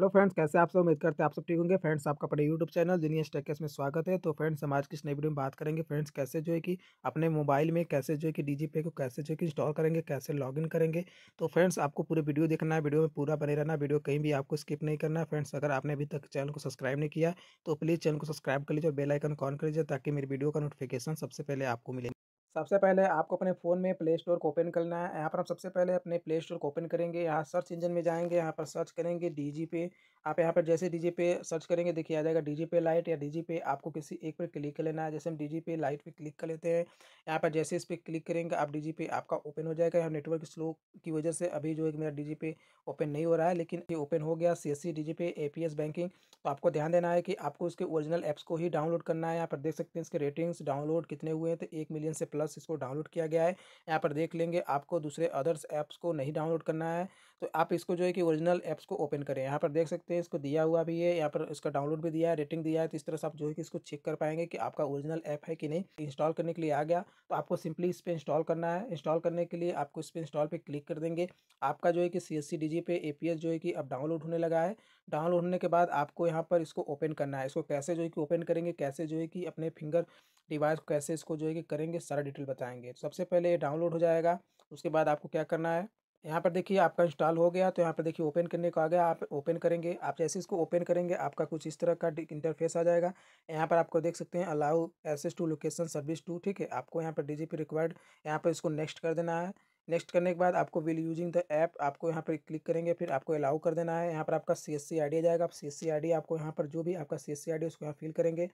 hello friends कैसे आप सब उम्मीद करते हैं आप सब ठीक होंगे फ्रेंड्स आपका अपने यूट्यूब चैनल जीनियस टेकेस में स्वागत है तो फ्रेंड्स हम आज की इस नई वीडियो में बात करेंगे फ्रेंड्स कैसे जो है कि अपने मोबाइल में कैसे जो है कि डी पे को कैसे जो है कि इंस्टॉल करेंगे कैसे लॉगिन करेंगे तो फ्रेंड्स आपको पूरी वीडियो देखना है वीडियो में पूरा बने रहना वीडियो कहीं भी आपको स्किप नहीं करना फ्रेंड्स अगर आपने अभी तक चैनल को सब्सक्राइब नहीं किया तो प्लीज़ चैनल को सब्सक्राइब कर लीजिए और बेलाइकन ऑन कर लीजिए ताकि मेरी वीडियो का नोटिफिकेशन सबसे पहले आपको मिले सबसे पहले आपको अपने फ़ोन में प्ले स्टोर को ओपन करना है यहाँ पर हम सबसे पहले अपने प्ले स्टोर को ओपन करेंगे यहाँ सर्च इंजन में जाएंगे यहाँ पर सर्च करेंगे डी जी पे आप यहाँ पर जैसे डी पे सर्च करेंगे देखिए आ जाएगा डी पे लाइट या डी पे आपको किसी एक पर क्लिक कर लेना है जैसे हम डी पे लाइट पे क्लिक कर लेते हैं यहाँ पर जैसे इस पर क्लिक करेंगे आप डी पे आपका ओपन हो जाएगा यहाँ नेटवर्क स्लो की वजह से अभी जो है मेरा डी पे ओपन नहीं हो रहा है लेकिन ये ओपन हो गया सी एस सी पे ए बैंकिंग तो आपको ध्यान देना है कि आपको इसके ओरिजिनल ऐप्स को ही डाउनलोड करना है यहाँ पर देख सकते हैं इसके रेटिंग्स डाउनलोड कितने हुए हैं तो एक मिलियन से प्लस इसको डाउनलोड किया गया है यहाँ पर देख लेंगे आपको दूसरे अदर्स ऐप्स को नहीं डाउनलोड करना है तो आप इसको जो है कि ओरिजिनल ऐप्स को ओपन करें यहाँ पर देख सकते सकते हैं इसको दिया हुआ भी है यहाँ पर इसका डाउनलोड भी दिया है रेटिंग दिया है तो इस तरह से आप जो है कि इसको चेक कर पाएंगे कि आपका ओरिजिनल ऐप है कि नहीं इंस्टॉल करने के लिए आ गया तो आपको सिंपली इस पर इंस्टॉल करना है इंस्टॉल करने के लिए आपको इस पर इंस्टॉल पर क्लिक कर देंगे आपका जो है कि सी एस पे ए जो है कि अब डाउनलोड होने लगा है डाउनलोड होने के बाद आपको यहाँ पर इसको ओपन करना है इसको कैसे जो है कि ओपन करेंगे कैसे जो है कि अपने फिंगर डिवाइस कैसे इसको जो है कि करेंगे सारा डिटेल बताएंगे सबसे पहले ये डाउनलोड हो जाएगा उसके बाद आपको क्या करना है यहाँ पर देखिए आपका इंस्टॉल हो गया तो यहाँ पर देखिए ओपन करने को आ गया आप ओपन करेंगे आप जैसे इसको ओपन करेंगे आपका कुछ इस तरह का इंटरफेस आ जाएगा यहाँ पर आपको देख सकते हैं allow access to location service to ठीक है आपको यहाँ पर डी जी पी रिक्वायर्ड यहाँ पर इसको नेक्स्ट कर देना है नेक्स्ट करने के बाद आपको विल यूजिंग द ऐप आपको यहाँ पर क्लिक करेंगे फिर आपको अलाउ कर देना है यहाँ पर आपका सी एस सी आई डी जाएगा आप सी एस सी आई डी आपको यहाँ पर जो भी आपका सी एस सी आई डी उसको यहाँ फिल करेंगे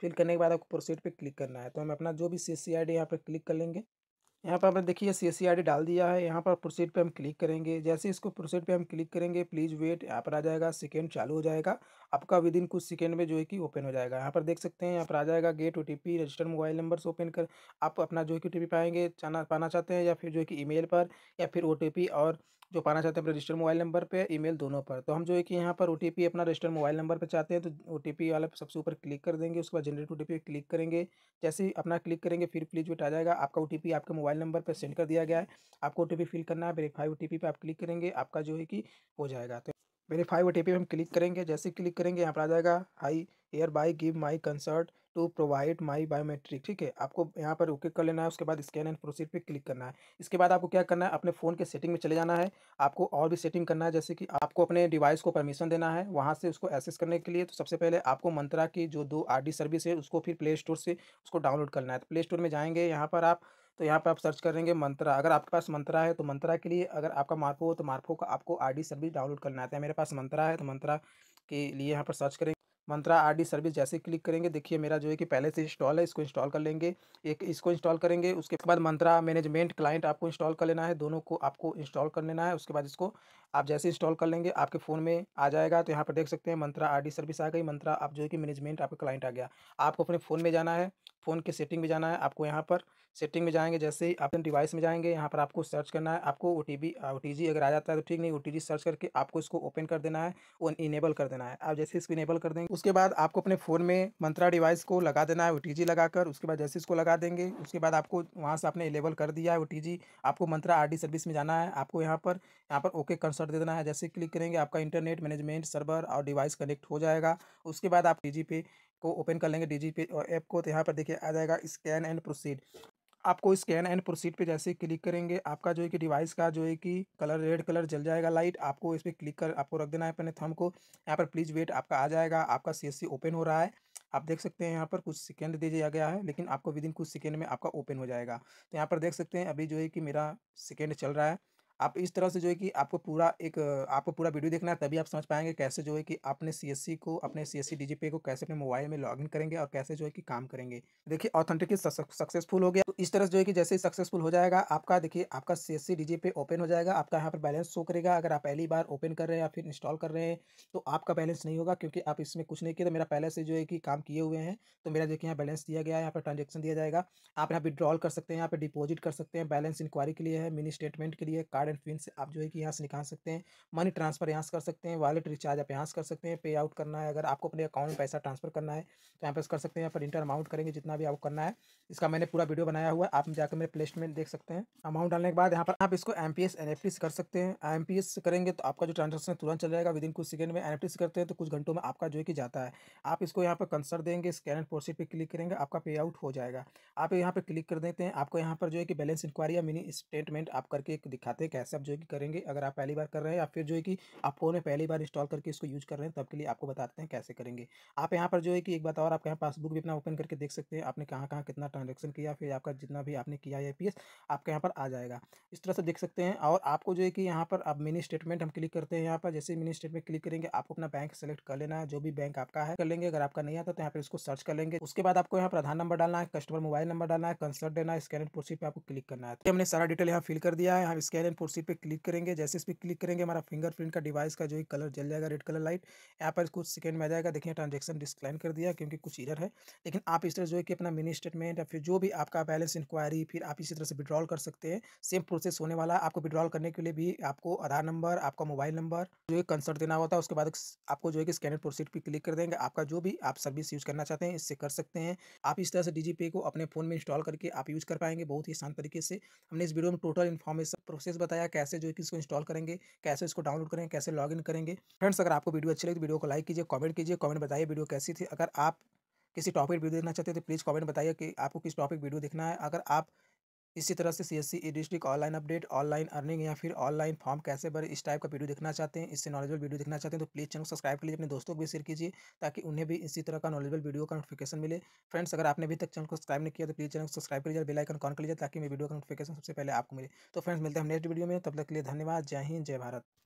फिल करने के बाद आपको प्रोसीड पर क्लिक करना है तो हम अपना जो भी सी एस सी आई डी यहाँ पर क्लिक कर लेंगे यहाँ पर हमने देखिए सी एस e डाल दिया है यहाँ पर प्रोसीड पे हम क्लिक करेंगे जैसे इसको प्रोसीड पे हम क्लिक करेंगे प्लीज़ वेट यहाँ पर आ जाएगा सेकेंड चालू हो जाएगा आपका विद इन कुछ सेकेंड में जो है कि ओपन हो जाएगा यहाँ पर देख सकते हैं यहाँ पर आ जाएगा गेट ओ रजिस्टर्ड मोबाइल नंबर से ओपन कर आप अपना जो है कि ओ पाएंगे चाना पाना चाहते हैं या फिर जो है कि ईमेल पर या फिर ओ और जो पाना चाहते हैं रजिस्टर्ड मोबाइल नंबर पर ईमेल दोनों पर तो हम जो है कि यहाँ पर ओ अपना रजिस्टर्ड मोबाइल नंबर पर चाहते हैं तो ओ वाला सबसे ऊपर क्लिक कर देंगे उसके बाद जनरेट ओ क्लिक करेंगे जैसे ही अपना क्लिक करेंगे फिर प्लीज वेट आ जाएगा आपका ओ आपके मोबाइल नंबर पर सेंड कर दिया गया है आपको ओ फिल करना है वेरीफाई ओ पर आप क्लिक करेंगे आपका जो है कि हो जाएगा तो वेरीफाई ओ टी हम क्लिक करेंगे जैसे क्लिक करेंगे यहाँ पर आ जाएगा I hereby give my consent to provide my biometric ठीक है आपको यहाँ पर ओके कर लेना है उसके बाद स्कैन एंड प्रोसीड पे क्लिक करना है इसके बाद आपको क्या करना है अपने फ़ोन के सेटिंग में चले जाना है आपको और भी सेटिंग करना है जैसे कि आपको अपने डिवाइस को परमिशन देना है वहाँ से उसको एक्सेस करने के लिए तो सबसे पहले आपको मंत्रा की जो दो आर सर्विस है उसको फिर प्ले स्टोर से उसको डाउनलोड करना है तो प्ले स्टोर में जाएंगे यहाँ पर आप तो यहाँ पे आप सर्च करेंगे मंत्रा अगर आपके पास मंत्रा है तो मंत्रा के लिए अगर आपका मार्फो हो तो मार्फो का आपको आर सर्विस डाउनलोड करना आता है मेरे पास मंत्रा है तो मंत्रा के लिए यहाँ पर सर्च करेंगे मंत्रा आर सर्विस जैसे क्लिक करेंगे देखिए मेरा जो है कि पहले से इंस्टॉल है इसको इंस्टॉल कर लेंगे एक इसको इंस्टॉल करेंगे उसके बाद मंत्रा मैनेजमेंट क्लाइंट आपको इंस्टॉल कर लेना है दोनों को आपको इंस्टॉल कर लेना है उसके बाद इसको आप जैसे इंस्टॉल कर लेंगे आपके फ़ोन में आ जाएगा तो यहाँ पर देख सकते हैं मंत्रा आर सर्विस आ गई मंत्रा आप जो है कि मैनेजमेंट आपका क्लाइंट आ गया आपको अपने फ़ोन में जाना है फ़ोन के सेटिंग में जाना है आपको यहाँ पर सेटिंग में जाएंगे जैसे ही आप डिवाइस में जाएंगे यहाँ पर आपको सर्च करना है आपको ओ टी अगर आ जाता है तो ठीक नहीं ओ सर्च करके आपको इसको ओपन कर देना है और इनेबल कर देना है आप जैसे इसको इनेबल कर देंगे उसके बाद आपको अपने फ़ोन में मंत्रा डिवाइस को लगा देना है ओ लगाकर उसके बाद जैसे इसको लगा देंगे उसके बाद आपको वहाँ से आपने इनेबल कर दिया है ओ आपको मंत्रा आर सर्विस में जाना है आपको यहाँ पर यहाँ पर ओके कंसर्ट दे देना है जैसे क्लिक करेंगे आपका इंटरनेट मैनेजमेंट सर्वर और डिवाइस कनेक्ट हो जाएगा उसके बाद आप टी पे को ओपन कर लेंगे डी ऐप को तो यहाँ पर देखिए आ जाएगा स्कैन एंड प्रोसीड आपको स्कैन एंड प्रोसीड पे जैसे क्लिक करेंगे आपका जो है कि डिवाइस का जो है कि कलर रेड कलर जल जाएगा लाइट आपको इस पर क्लिक कर आपको रख देना है अपने थम को यहाँ पर प्लीज़ वेट आपका आ जाएगा आपका सी ओपन हो रहा है आप देख सकते हैं यहाँ पर कुछ सेकेंड दे दिया गया है लेकिन आपको विद इन कुछ सेकेंड में आपका ओपन हो जाएगा तो यहाँ पर देख सकते हैं अभी जो है कि मेरा सेकेंड चल रहा है आप इस तरह से जो है कि आपको पूरा एक आपको पूरा वीडियो देखना है तभी आप समझ पाएंगे कैसे जो है कि आपने सी को अपने सी एस को कैसे अपने मोबाइल में लॉगिन करेंगे और कैसे जो है कि काम करेंगे देखिए ऑथेंटिकेट सक्सेसफुल हो गया तो इस तरह से जो है कि जैसे ही सक्सेसफुल हो जाएगा आपका देखिए आपका सी एस पे ओपन हो जाएगा आपका यहाँ पर बैलेंस शो करेगा अगर आप पहली बार ओपन कर रहे हैं या फिर इंस्टॉल कर रहे हैं तो आपका बैलेंस नहीं होगा क्योंकि आप इसमें कुछ नहीं किया तो मेरा पहले से जो है कि काम किए हुए हैं तो मेरा जो कि यहाँ बैलेंस दिया गया है यहाँ पर ट्रांजेक्शन दिया जाएगा आप यहाँ विड्रॉल कर सकते हैं यहाँ पर डिपॉजिट कर सकते हैं बैलेंस इंक्वायरी के लिए है मिनी स्टेटमेंट के लिए कार्ड कार्ड एंड पिन से आप जो है कि यहाँ से निकाल सकते हैं मनी ट्रांसफर यहाँ से कर सकते हैं वॉलेट रिचार्ज आप यहाँ से कर सकते हैं पे आउट करना है अगर आपको अपने अकाउंट में पैसा ट्रांसफर करना है तो यहाँ पर कर सकते हैं यहाँ पर इंटर अमाउंट करेंगे जितना भी आपको करना है इसका मैंने पूरा वीडियो बनाया हुआ है आप जाकर मेरे प्लेसमेंट देख सकते हैं अमाउंट डालने के बाद यहाँ पर आप इसको M P S N F कर सकते हैं एम पी एस करेंगे तो आपका जो ट्रांजेक्शन तुरंत चल जाएगा विद इन कुछ सेकंड में एन एफ करते हैं तो कुछ घंटों में आपका जो है कि जाता है आप इसको यहाँ पर कंसर्ट देंगे स्कैन एंड प्रोसीड पर क्लिक करेंगे आपका पे आउट हो जाएगा आप यहाँ पर क्लिक कर देते हैं आपको यहाँ पर जो है कि बैलेंस इंक्वायरी या मिनी स्टेटमेंट आप करके दिखाते हैं कैसे आप जो है कि करेंगे अगर आप पहली बार कर रहे हैं या फिर जो है कि आप फोन में पहली बार इंस्टॉल करके इसको यूज कर रहे हैं तब के लिए आपको बताते हैं कैसे करेंगे आप यहाँ पर जो है कि एक बात और आप यहाँ पासबुक भी अपना ओपन करके देख सकते हैं आपने कहाँ कहाँ कितना ट्रांजेक्शन किया फिर आपका जितना भी आपने किया है पी आपके यहाँ पर आ जाएगा इस तरह से देख सकते हैं और आपको जो है कि यहाँ पर आप मिनी स्टेटमेंट हम क्लिक करते हैं यहाँ पर जैसे मिनी स्टेटमेंट क्लिक करेंगे आपको अपना बैंक सेलेक्ट कर लेना है जो भी बैंक आपका है कर लेंगे अगर आपका नहीं आता तो यहाँ पर इसको सर्च कर लेंगे उसके बाद आपको यहाँ पर आधार नंबर डालना है कस्टमर मोबाइल नंबर डालना है कंसर्ट देना है स्कैन एंड प्रोसीड पर आपको क्लिक करना है तो हमने सारा डिटेल यहाँ फिल कर दिया है यहाँ स्कैन एंड कुर्सी पे क्लिक करेंगे जैसे इस पर क्लिक करेंगे हमारा फिंगरप्रिंट का डिवाइस का जो कलर जल जाएगा रेड कलर लाइट यहाँ पर कुछ सेकंड में आ जाएगा देखिए ट्रांजेक्शन डिस्क्लाइन कर दिया क्योंकि कुछ इधर है लेकिन आप इस तरह जो है कि अपना मिनी स्टेटमेंट या फिर जो भी आपका बैलेंस इंक्वायरी फिर आप इसी तरह से विड्रॉल कर सकते हैं सेम प्रोसेस होने वाला है आपको विड्रॉल करने के लिए भी आपको आधार नंबर आपका मोबाइल नंबर जो है कंसर्ट देना होता है उसके बाद आपको जो है कि स्कैनर प्रोसीड पर क्लिक कर देंगे आपका जो भी आप सर्विस यूज़ करना चाहते हैं इससे कर सकते हैं आप इस तरह से डी को अपने फ़ोन में इंस्टॉल करके आप यूज़ कर पाएंगे बहुत ही आसान तरीके से हमने इस वीडियो में टोटल इन्फॉर्मेशन प्रोसेस बताया बताया कैसे जो कि इसको इंस्टॉल करेंगे कैसे इसको डाउनलोड करेंगे कैसे लॉगिन करेंगे फ्रेंड्स अगर आपको वीडियो अच्छी लगी तो वीडियो को लाइक कीजिए कॉमेंट कीजिए कॉमेंट बताइए वीडियो कैसी थी अगर आप किसी टॉपिक वीडियो देखना चाहते हैं तो प्लीज़ कमेंट बताइए कि आपको किस टॉपिक वीडियो देखना है अगर आप इसी तरह से C S C E district online update online earning या फिर ऑनलाइन फॉर्म कैसे भरे इस टाइप का वीडियो देखना चाहते हैं इससे नॉलेजबल वीडियो देखना चाहते हैं तो प्लीज़ चैनल सब्सक्राइब कर लीजिए अपने दोस्तों को भी शेयर कीजिए ताकि उन्हें भी इसी तरह का नॉलेजल वीडियो का नोटिफिकेशन मिले फ्रेंड्स अगर आपने अभी तक चैनल को सब्सक्राइब नहीं किया तो प्लीज़ चैनल को सब्सक्राइब कर लीजिए बेलाइकन कॉन कर लीजिए ताकि मेरे वीडियो का नोटिफिकेशन सबसे पहले आपको मिले तो फ्रेंड्स मिलते हैं नेक्स्ट वीडियो में तब तक के लिए धन्यवाद जय हिंद जय भारत